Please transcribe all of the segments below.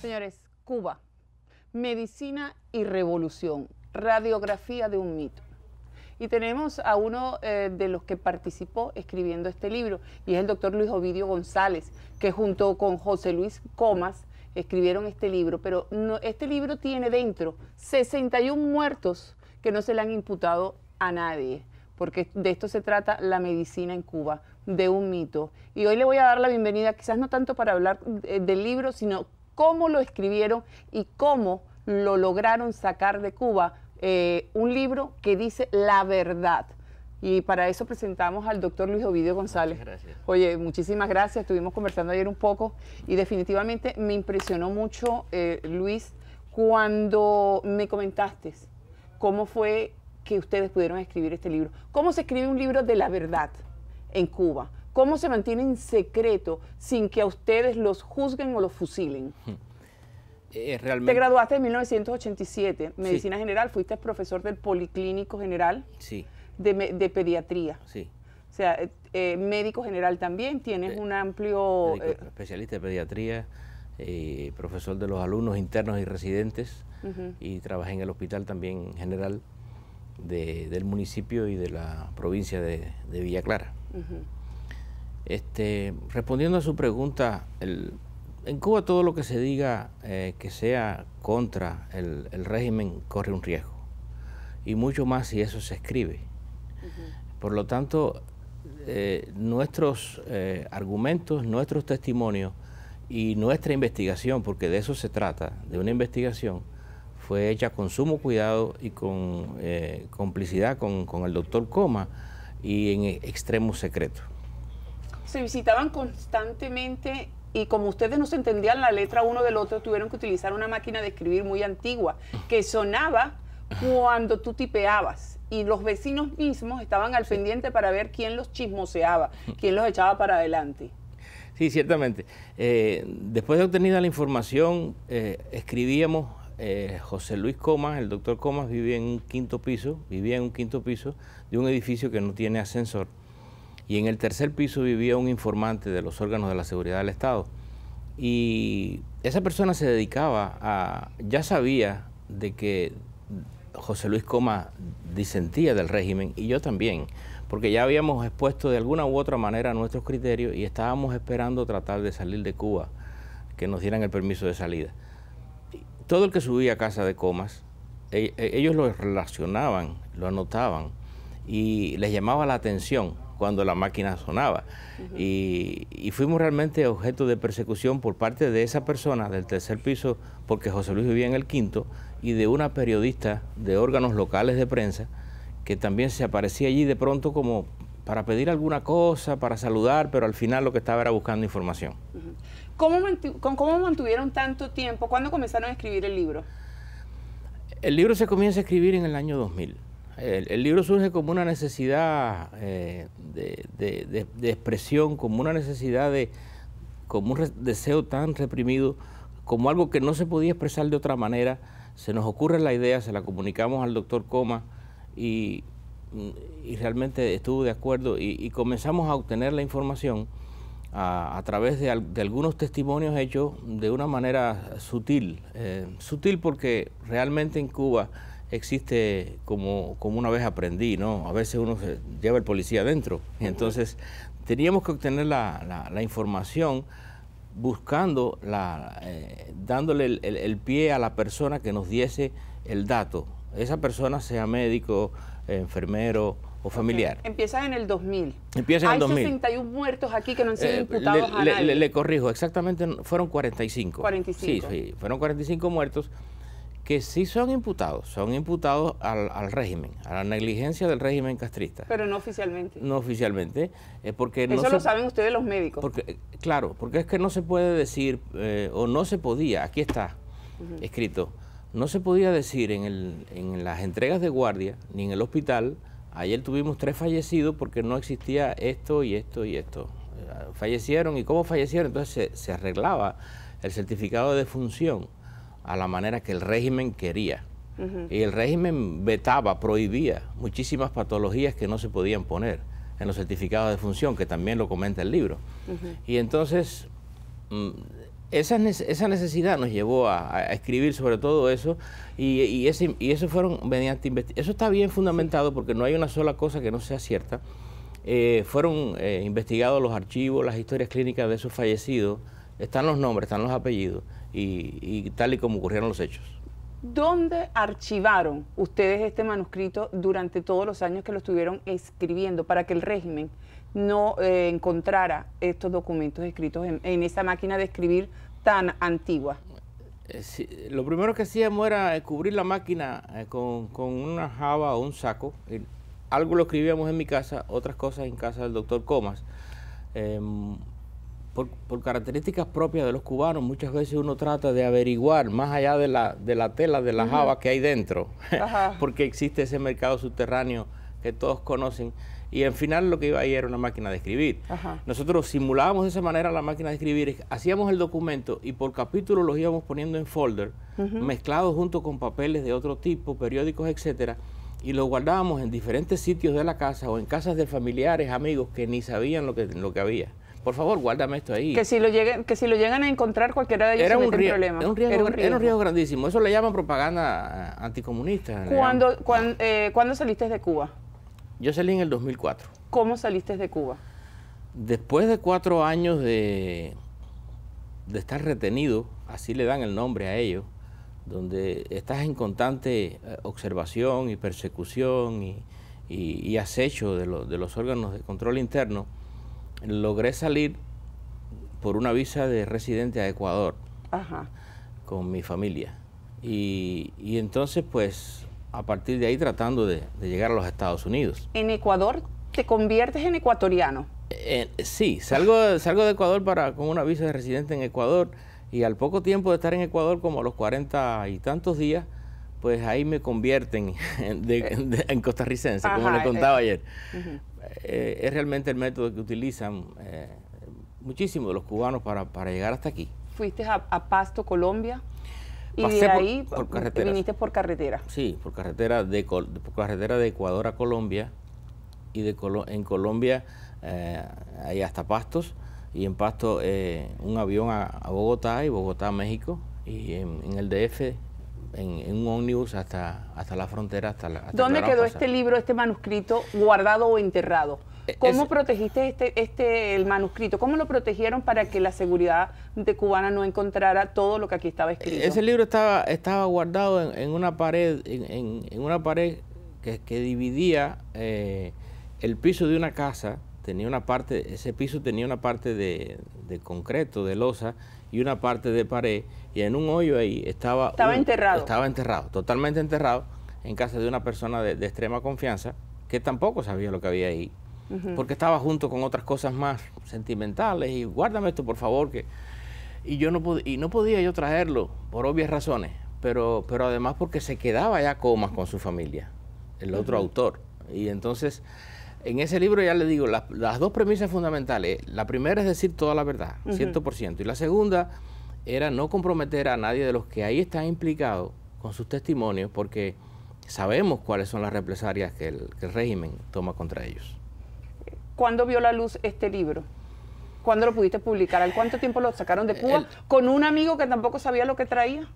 Señores, Cuba, medicina y revolución, radiografía de un mito. Y tenemos a uno eh, de los que participó escribiendo este libro, y es el doctor Luis Ovidio González, que junto con José Luis Comas escribieron este libro, pero este libro tiene dentro 61 muertos que no se le han imputado a nadie, porque de esto se trata la medicina en Cuba, de un mito. Y hoy le voy a dar la bienvenida, quizás no tanto para hablar eh, del libro, sino cómo lo escribieron y cómo lo lograron sacar de Cuba eh, un libro que dice la verdad y para eso presentamos al doctor Luis Ovidio González. Gracias. Oye, muchísimas gracias. Estuvimos conversando ayer un poco y definitivamente me impresionó mucho, eh, Luis, cuando me comentaste cómo fue que ustedes pudieron escribir este libro. ¿Cómo se escribe un libro de la verdad en Cuba? ¿Cómo se mantiene en secreto sin que a ustedes los juzguen o los fusilen? Hmm. Eh, eh, realmente... Te graduaste en 1987, Medicina General, fuiste profesor del Policlínico General. Sí de, pediatría. Sí. O sea, eh, eh, médico general también, tienes eh, un amplio... especialista de pediatría, profesor de los alumnos internos y residentes, y trabajé en el hospital también general del municipio y de la provincia de, Villa Clara. este, respondiendo a su pregunta, en Cuba todo lo que se diga que sea contra el régimen corre un riesgo, y mucho más si eso se escribe por lo tanto, eh, nuestros eh, argumentos, nuestros testimonios y nuestra investigación, porque de eso se trata, de una investigación, fue hecha con sumo cuidado y con eh, complicidad con, con, el doctor Coma y en extremo secreto. Se visitaban constantemente y como ustedes no se entendían la letra uno del otro, tuvieron que utilizar una máquina de escribir muy antigua que sonaba cuando tú tipeabas y los vecinos mismos estaban al pendiente para ver quién los chismoseaba, quién los echaba para adelante. Sí, ciertamente. Eh, después de obtenida la información, eh, escribíamos, eh, José Luis Comas, el doctor Comas vivía en un quinto piso, vivía en un quinto piso de un edificio que no tiene ascensor. Y en el tercer piso vivía un informante de los órganos de la seguridad del Estado. Y esa persona se dedicaba a, ya sabía de que José Luis Comas disentía del régimen y yo también, porque ya habíamos expuesto de alguna u otra manera nuestros criterios y estábamos esperando tratar de salir de Cuba, que nos dieran el permiso de salida. Todo el que subía a casa de Comas, e, e, ellos lo relacionaban, lo anotaban y les llamaba la atención cuando la máquina sonaba. y, fuimos realmente objeto de persecución por parte de esa persona del tercer piso, porque José Luis vivía en el quinto, y de una periodista de órganos locales de prensa, que también se aparecía allí de pronto como para pedir alguna cosa, para saludar, pero al final lo que estaba era buscando información. ¿Cómo, ¿Cómo mantuvieron tanto tiempo? ¿Cuándo comenzaron a escribir el libro? El libro se comienza a escribir en el año 2000. El, libro surge como una necesidad eh, de, expresión, como una necesidad de, como un deseo tan reprimido, como algo que no se podía expresar de otra manera. Se nos ocurre la idea, se la comunicamos al doctor Coma y, realmente estuvo de acuerdo y, comenzamos a obtener la información a, través de, algunos testimonios hechos de una manera sutil, eh, sutil porque realmente en Cuba existe, como, como una vez aprendí, ¿no? A veces uno se lleva el policía adentro. Entonces, teníamos que obtener la, la, información buscando, la, eh, dándole el, pie a la persona que nos diese el dato. Esa persona sea médico, enfermero o familiar. Empieza en el 2000. Empieza en el 2000. Hay 61 muertos aquí que no han sido eh, imputados le, corrijo, exactamente fueron 45. 45. Sí, sí, fueron 45 muertos que sí son imputados, son imputados al, al, régimen, a la negligencia del régimen castrista. Pero no oficialmente. No oficialmente, eh, porque eso lo saben ustedes los médicos. Porque eh, claro, porque es que no se puede decir eh, o no se podía, aquí está escrito, no se podía decir en, el, en las entregas de guardia ni en el hospital. Ayer tuvimos tres fallecidos porque no existía esto y esto y esto. Fallecieron y cómo fallecieron, entonces se, arreglaba el certificado de defunción a la manera que el régimen quería. Y el régimen vetaba, prohibía muchísimas patologías que no se podían poner en los certificados de función, que también lo comenta el libro. Y entonces, mm, esa, necesidad nos llevó a, escribir sobre todo eso, y, eso fueron mediante Eso está bien fundamentado porque no hay una sola cosa que no sea cierta. Eh, fueron eh, investigados los archivos, las historias clínicas de esos fallecidos, están los nombres, están los apellidos y, tal y como ocurrieron los hechos. ¿Dónde archivaron ustedes este manuscrito durante todos los años que lo estuvieron escribiendo para que el régimen no eh, encontrara estos documentos escritos en, esa máquina de escribir tan antigua? Eh, lo primero que hacíamos era cubrir la máquina eh, con, con, una java o un saco. Algo lo escribíamos en mi casa, otras cosas en casa del doctor Comas. Em, por, características propias de los cubanos, muchas veces uno trata de averiguar más allá de la, de la tela, de la java que hay dentro, porque existe ese mercado subterráneo que todos conocen. Y al final lo que iba ahí era una máquina de escribir. Nosotros simulábamos de esa manera la máquina de escribir, hacíamos el documento y por capítulo los íbamos poniendo en folder, mezclado mezclados junto con papeles de otro tipo, periódicos, etcétera, y los guardábamos en diferentes sitios de la casa o en casas de familiares, amigos que ni sabían lo que, lo que había por favor, guárdame esto ahí. Que si lo llegan, que si lo llegan a encontrar cualquiera de ellos era un riesgo, problema. Era un riesgo, grandísimo. Eso le llaman propaganda eh, anticomunista. Eh, ¿Cuándo, saliste de Cuba? Yo salí en el 2004. ¿Cómo saliste de Cuba? Después de cuatro años de, de estar retenido, así le dan el nombre a ellos, donde estás en constante eh, observación y persecución y, y, acecho de, de los órganos de control interno, logré salir por una visa de residente a Ecuador con mi familia. Y, entonces, pues, a partir de ahí tratando de, llegar a los Estados Unidos. ¿En Ecuador te conviertes en ecuatoriano? Eh, sí, salgo, salgo de Ecuador para, con una visa de residente en Ecuador y al poco tiempo de estar en Ecuador, como los cuarenta y tantos días, pues ahí me convierten eh. en, costarricense, como le contaba eh. ayer. Eh, es realmente el método que utilizan eh, muchísimos de los cubanos para, llegar hasta aquí. ¿Fuiste a, Pasto, Colombia? Y de ahí por, viniste por carretera. Sí, por carretera de, carretera de Ecuador a Colombia y de en Colombia hay eh, ahí hasta Pastos y en Pasto eh, un avión a, Bogotá y Bogotá a México y en el DF en, un ómnibus hasta, hasta la frontera. Hasta, la, ¿Dónde quedó este libro, este manuscrito, guardado o enterrado? Eh, ¿Cómo protegiste este, este, el manuscrito? ¿Cómo lo protegieron para que la seguridad de cubana no encontrara todo lo que aquí estaba escrito? Ese libro estaba, estaba guardado en, una pared, en, en, una pared que, que dividía eh, el piso de una casa, tenía una parte, ese piso tenía una parte de, de concreto, de losa, y una parte de pared y en un hoyo ahí estaba... Estaba enterrado. Estaba enterrado, totalmente enterrado en casa de una persona de, extrema confianza que tampoco sabía lo que había ahí, porque estaba junto con otras cosas más sentimentales y guárdame esto por favor, que... Y yo no, y no podía yo traerlo por obvias razones, pero, pero además porque se quedaba ya comas con su familia, el otro autor. Y entonces en ese libro ya le digo, las, dos premisas fundamentales, la primera es decir toda la verdad, 100%, y la segunda era no comprometer a nadie de los que ahí están implicados con sus testimonios, porque sabemos cuáles son las represalias que el, régimen toma contra ellos. ¿Cuándo vio la luz este libro? ¿Cuándo lo pudiste publicar? ¿Al cuánto tiempo lo sacaron de Cuba? ¿Con un amigo que tampoco sabía lo que traía?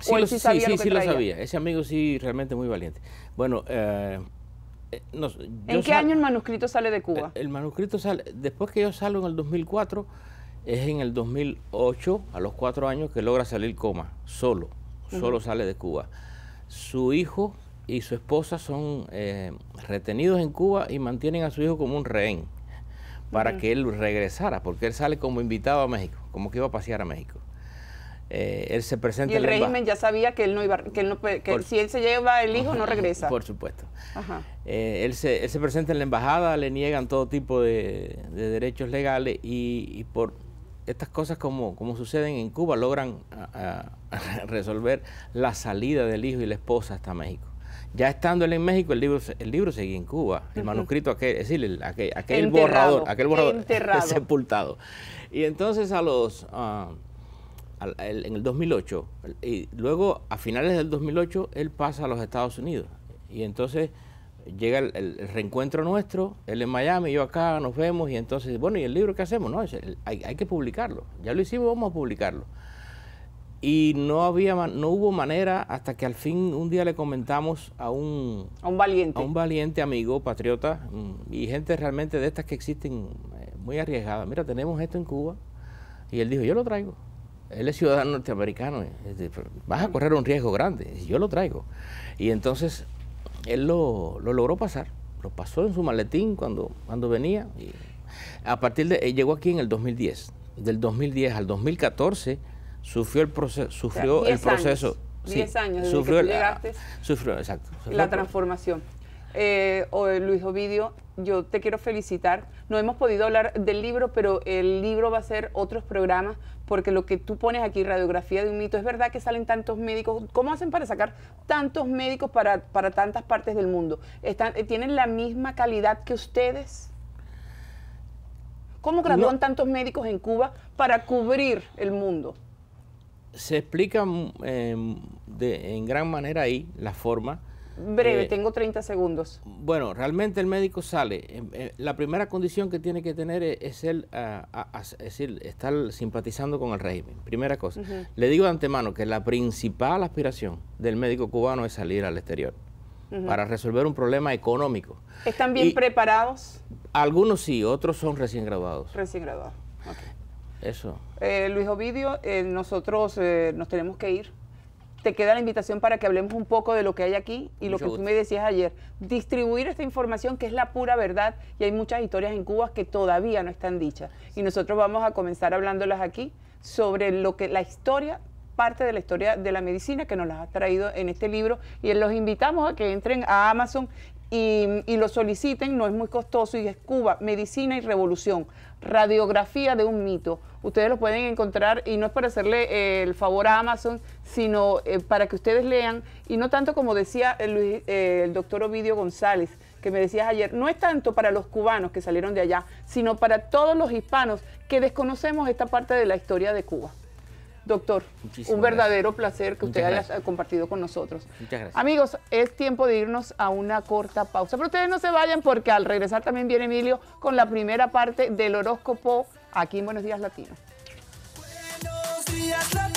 Sí, sí, sí, sí, lo, lo sabía. Ese amigo sí, realmente muy valiente. Bueno, eh, ¿En qué año el manuscrito sale de Cuba? El, manuscrito sale, después que yo salgo en el 2004, es en el 2008, a los cuatro años, que logra salir coma, solo, solo sale de Cuba. Su hijo y su esposa son eh, retenidos en Cuba y mantienen a su hijo como un rehén para que él regresara, porque él sale como invitado a México, como que iba a pasear a México. Eh, él se presenta. Y el régimen ya sabía que él no iba, que, si él se lleva el hijo no regresa. Por supuesto. Ajá. Eh, él, se, presenta en la embajada, le niegan todo tipo de, derechos legales y, por estas cosas como, como suceden en Cuba logran resolver la salida del hijo y la esposa hasta México. Ya estando él en México, el libro, el libro seguía en Cuba, el manuscrito aquel, es decir, aquel, borrador, aquel borrador sepultado. Y entonces a los... Ah, en el 2008, y luego a finales del 2008 él pasa a los Estados Unidos. Y entonces llega el, reencuentro nuestro, él en Miami, yo acá, nos vemos y entonces, bueno, ¿y el libro qué hacemos? No, hay, que publicarlo, ya lo hicimos, vamos a publicarlo. Y no, había, no hubo manera hasta que al fin un día le comentamos a un, a un, valiente. A un valiente amigo, patriota, mm, y gente realmente de estas que existen eh, muy arriesgada, mira, tenemos esto en Cuba, y él dijo, yo lo traigo. Él es ciudadano norteamericano, eh, vas a correr un riesgo grande, yo lo traigo. Y entonces él lo, logró pasar, lo pasó en su maletín cuando, cuando venía. Y a partir de, eh, llegó aquí en el 2010. Del 2010 al 2014 sufrió el, proceso, sufrió el proceso. 10 años desde sufrió, Sufrió, exacto. la transformación. Eh, o Luis Ovidio, yo te quiero felicitar. No hemos podido hablar del libro, pero el libro va a ser otros programas, porque lo que tú pones aquí, radiografía de un mito, es verdad que salen tantos médicos. ¿Cómo hacen para sacar tantos médicos para, para tantas partes del mundo? Eh, ¿Tienen la misma calidad que ustedes? ¿Cómo graduan tantos médicos en Cuba para cubrir el mundo? Se explica eh, en gran manera ahí la forma Breve, eh, tengo 30 segundos. Bueno, realmente el médico sale. Eh, eh, la primera condición que tiene que tener e-, es, el, ah, ah, ah, es decir, estar simpatizando con el régimen. Primera cosa. Le digo de antemano que la principal aspiración del médico cubano es salir al exterior para resolver un problema económico. ¿Están bien preparados? Algunos sí, otros son recién graduados. Recién graduados. Eso. Luis Ovidio, nosotros nos tenemos que ir te queda la invitación para que hablemos un poco de lo que hay aquí y lo que tú me decías ayer. Distribuir esta información que es la pura verdad y hay muchas historias en Cuba que todavía no están dichas. Y nosotros vamos a comenzar hablándolas aquí sobre lo que la historia parte de la historia de la medicina que nos las ha traído en este libro y los invitamos a que entren a Amazon y, lo soliciten, no es muy costoso y es Cuba, Medicina y Revolución, radiografía de un mito. Ustedes lo pueden encontrar y no es para hacerle eh, el favor a Amazon, sino eh, para que ustedes lean y no tanto como decía el, eh, el doctor Ovidio González que me decías ayer, no es tanto para los cubanos que salieron de allá, sino para todos los hispanos que desconocemos esta parte de la historia de Cuba. Doctor, un verdadero placer que usted haya compartido con nosotros. Muchas gracias. Amigos, es tiempo de irnos a una corta pausa, pero ustedes no se vayan porque al regresar también viene Emilio con la primera parte del horóscopo aquí en Buenos Días Latinos. Buenos Días Latino,